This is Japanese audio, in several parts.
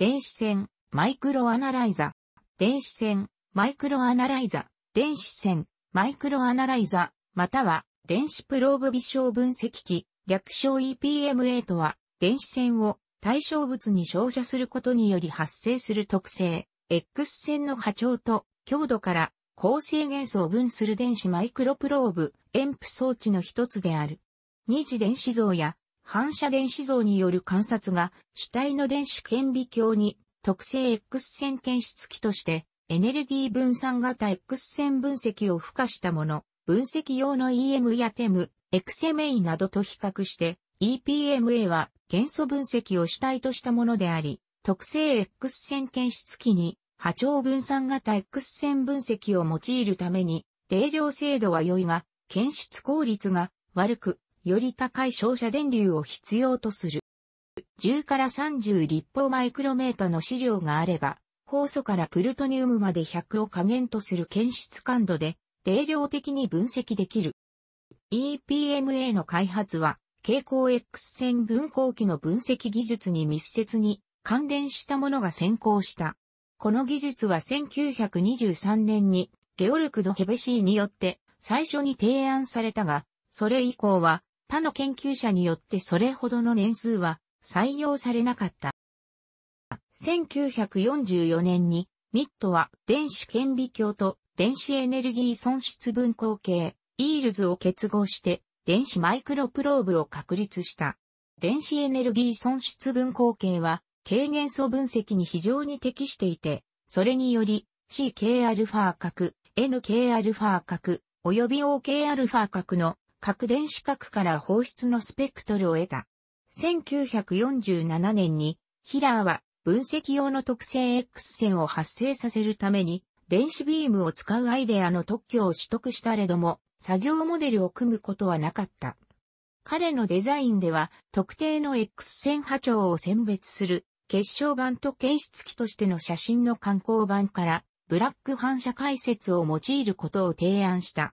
電子線、マイクロアナライザ、電子線、マイクロアナライザ、電子線、マイクロアナライザ、または、電子プローブ微小分析器、略称 EPMA とは、電子線を対象物に照射することにより発生する特性、X 線の波長と強度から構成元素を分する電子マイクロプローブ、エンプ装置の一つである。二次電子像や反射電子像による観察が主体の電子顕微鏡に特性 X 線検出器としてエネルギー分散型 X 線分析を付加したもの、分析用の EM や TEM、XMA などと比較して EPMA は元素分析を主体としたものであり、特性 X 線検出器に波長分散型 X 線分析を用いるために定量精度は良いが、検出効率が悪く、より高い照射電流を必要とする。10から30立方マイクロメータの資料があれば、酵素からプルトニウムまで100を加減とする検出感度で定量的に分析できる。EPMA の開発は、蛍光 X 線分光器の分析技術に密接に関連したものが先行した。この技術は1923年にゲオルクド・ヘベシーによって最初に提案されたが、それ以降は他の研究者によってそれほどの年数は採用されなかった。1944年にミットは電子顕微鏡と電子エネルギー損失分光計、イールズを結合して電子マイクロプローブを確立した。電子エネルギー損失分光計は軽元素分析に非常に適していて、それにより CKα 角、NKα 角、及び OKα 角の核電子核から放出のスペクトルを得た。1947年に、ヒラーは分析用の特性 X 線を発生させるために、電子ビームを使うアイデアの特許を取得したれども、作業モデルを組むことはなかった。彼のデザインでは、特定の X 線波長を選別する、結晶板と検出器としての写真の観光板から、ブラック反射解説を用いることを提案した。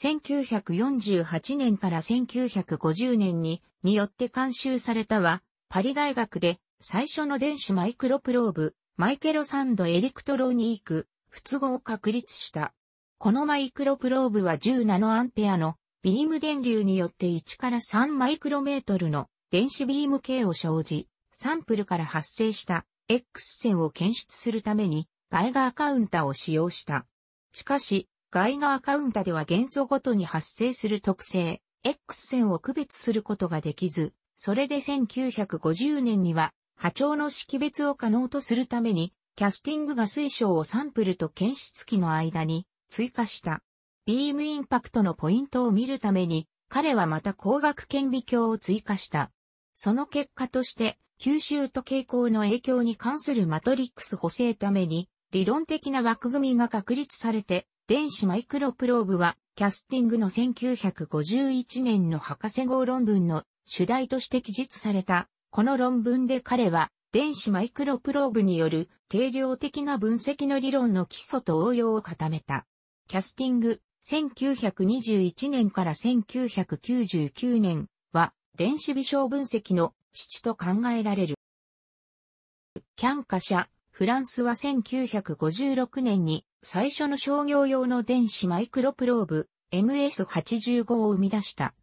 1948年から1950年に、によって監修されたは、パリ大学で最初の電子マイクロプローブ、マイケロサンドエレクトロニーク、不都合を確立した。このマイクロプローブは10ナノアンペアのビーム電流によって1から3マイクロメートルの電子ビーム系を生じ、サンプルから発生した X 線を検出するためにガイガーカウンターを使用した。しかし、ガイガーカウンタでは元素ごとに発生する特性、X 線を区別することができず、それで1950年には波長の識別を可能とするために、キャスティングが水晶をサンプルと検出器の間に追加した。ビームインパクトのポイントを見るために、彼はまた光学顕微鏡を追加した。その結果として、吸収と傾向の影響に関するマトリックス補正ために、理論的な枠組みが確立されて、電子マイクロプローブは、キャスティングの1951年の博士号論文の主題として記述された。この論文で彼は、電子マイクロプローブによる定量的な分析の理論の基礎と応用を固めた。キャスティング、1921年から1999年は、電子微小分析の父と考えられる。キャンカ社、フランスは1956年に最初の商業用の電子マイクロプローブ MS85 を生み出した。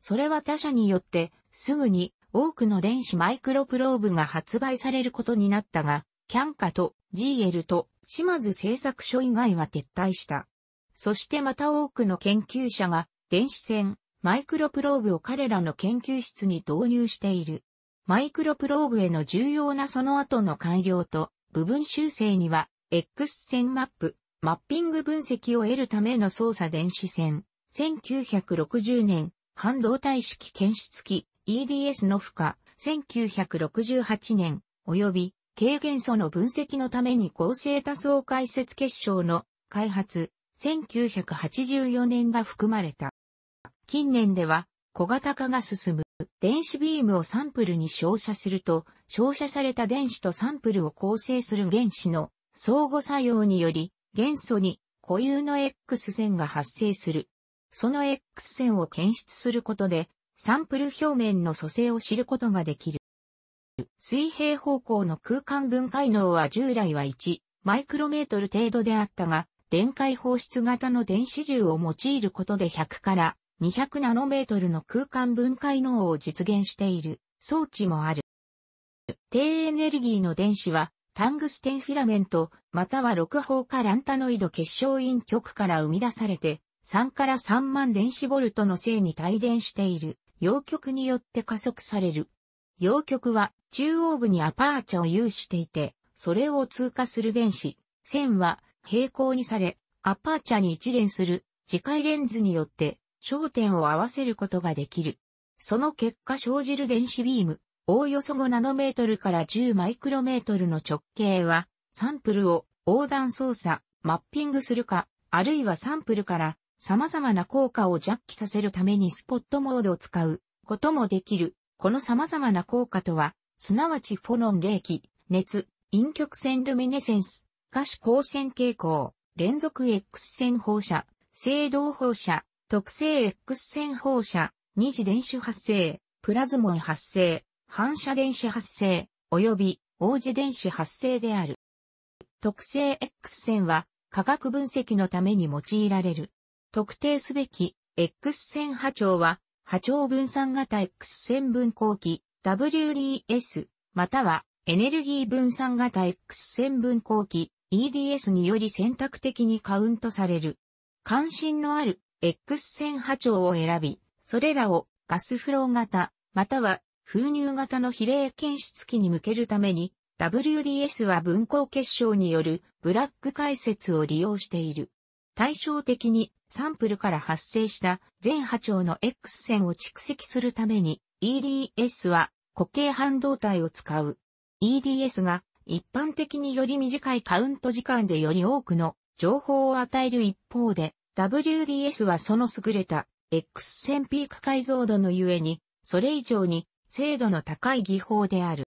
それは他社によってすぐに多くの電子マイクロプローブが発売されることになったが、キャンカと GL と島津製作所以外は撤退した。そしてまた多くの研究者が電子線マイクロプローブを彼らの研究室に導入している。マイクロプローブへの重要なその後の改良と部分修正には、X 線マップ、マッピング分析を得るための操作電子線、1960年、半導体式検出機、EDS の負荷、1968年、及び、軽減素の分析のために構成多層解説結晶の開発、1984年が含まれた。近年では、小型化が進む。電子ビームをサンプルに照射すると、照射された電子とサンプルを構成する原子の相互作用により、元素に固有の X 線が発生する。その X 線を検出することで、サンプル表面の組成を知ることができる。水平方向の空間分解能は従来は1マイクロメートル程度であったが、電解放出型の電子銃を用いることで100から200ナノメートルの空間分解能を実現している装置もある。低エネルギーの電子はタングステンフィラメント、または6方化ランタノイド結晶陰極から生み出されて、3から3万電子ボルトの性に帯電している、陽極によって加速される。陽極は中央部にアパーチャを有していて、それを通過する電子、線は平行にされ、アパーチャに一連する磁界レンズによって焦点を合わせることができる。その結果生じる電子ビーム、おおよそ5ナノメートルから10マイクロメートルの直径は、サンプルを横断操作、マッピングするか、あるいはサンプルから様々な効果をジャッキさせるためにスポットモードを使うこともできる。この様々な効果とは、すなわちフォノン冷気、熱、陰極線ルミネセンス、可視光線傾向、連続 X 線放射、静動放射、特性 X 線放射、二次電子発生、プラズモン発生、反射電子発生、及び王子電子発生である。特性 X 線は化学分析のために用いられる。特定すべき X 線波長は波長分散型 X 線分光器 WDS またはエネルギー分散型 X 線分光器 EDS により選択的にカウントされる。関心のある X 線波長を選び、それらをガスフロー型、または封入型の比例検出器に向けるために、WDS は分光結晶によるブラック解説を利用している。対照的にサンプルから発生した全波長の X 線を蓄積するために EDS は固形半導体を使う。EDS が一般的により短いカウント時間でより多くの情報を与える一方で WDS はその優れた X 線ピーク解像度のゆえに、それ以上に精度の高い技法である。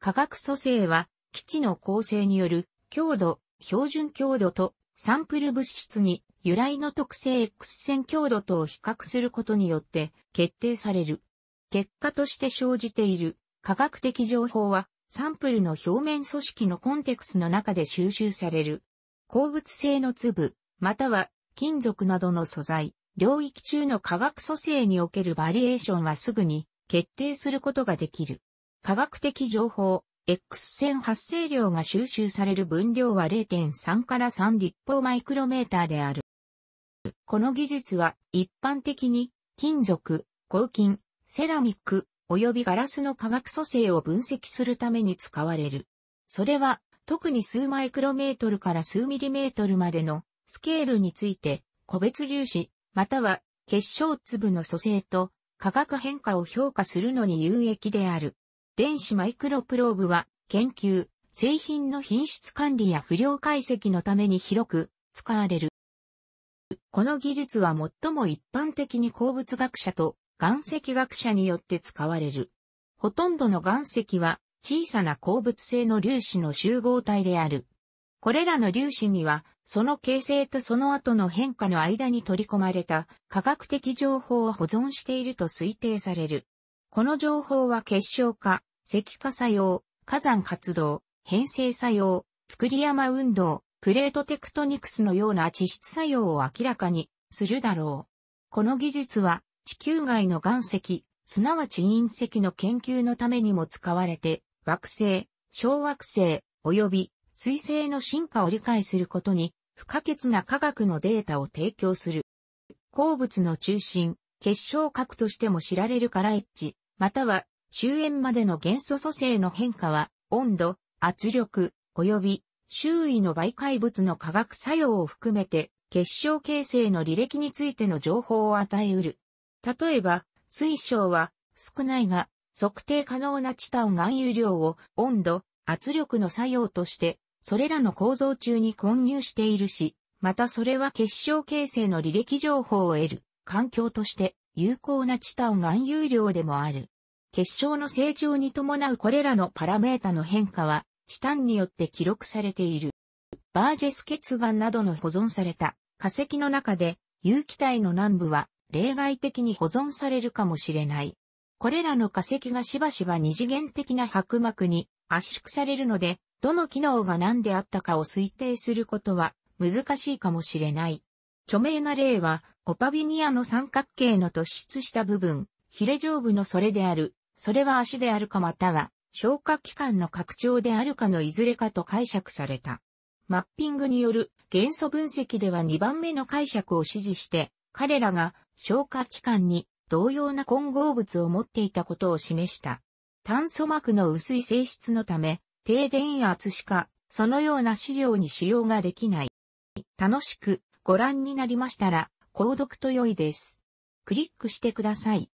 化学組成は基地の構成による強度、標準強度とサンプル物質に由来の特性 X 線強度とを比較することによって決定される。結果として生じている科学的情報はサンプルの表面組織のコンテクスの中で収集される。鉱物性の粒、または金属などの素材、領域中の化学組成におけるバリエーションはすぐに決定することができる。科学的情報、X 線発生量が収集される分量は0.3から3立方マイクロメーターである。この技術は一般的に金属、合金、セラミック、及びガラスの化学組成を分析するために使われる。それは特に数マイクロメートルから数ミリメートルまでのスケールについて、個別粒子、または結晶粒の組成と化学変化を評価するのに有益である。電子マイクロプローブは、研究、製品の品質管理や不良解析のために広く使われる。この技術は最も一般的に鉱物学者と岩石学者によって使われる。ほとんどの岩石は小さな鉱物性の粒子の集合体である。これらの粒子にはその形成とその後の変化の間に取り込まれた科学的情報を保存していると推定される。この情報は結晶化、石化作用、火山活動、変成作用、作り山運動、プレートテクトニクスのような地質作用を明らかにするだろう。この技術は地球外の岩石、すなわち隕石の研究のためにも使われて、惑星、小惑星、及び水星の進化を理解することに不可欠な科学のデータを提供する。鉱物の中心、結晶核としても知られるからエッジ、または終焉までの元素組成の変化は、温度、圧力、及び周囲の媒介物の化学作用を含めて、結晶形成の履歴についての情報を与えうる。例えば、水晶は少ないが測定可能なチタン含有量を温度、圧力の作用としてそれらの構造中に混入しているし、またそれは結晶形成の履歴情報を得る環境として有効なチタン含有量でもある。結晶の成長に伴うこれらのパラメータの変化は、チタンによって記録されている。バージェス結岩などの保存された化石の中で、有機体の南部は例外的に保存されるかもしれない。これらの化石がしばしば二次元的な白膜に圧縮されるので、どの機能が何であったかを推定することは難しいかもしれない。著名な例は、オパビニアの三角形の突出した部分、ヒレ上部のそれである、それは足であるかまたは、消化器官の拡張であるかのいずれかと解釈された。マッピングによる元素分析では2番目の解釈を指示して、彼らが消化器官に同様な混合物を持っていたことを示した。炭素膜の薄い性質のため、低電圧しか、そのような資料に使用ができない。楽しくご覧になりましたら、購読と良いです。クリックしてください。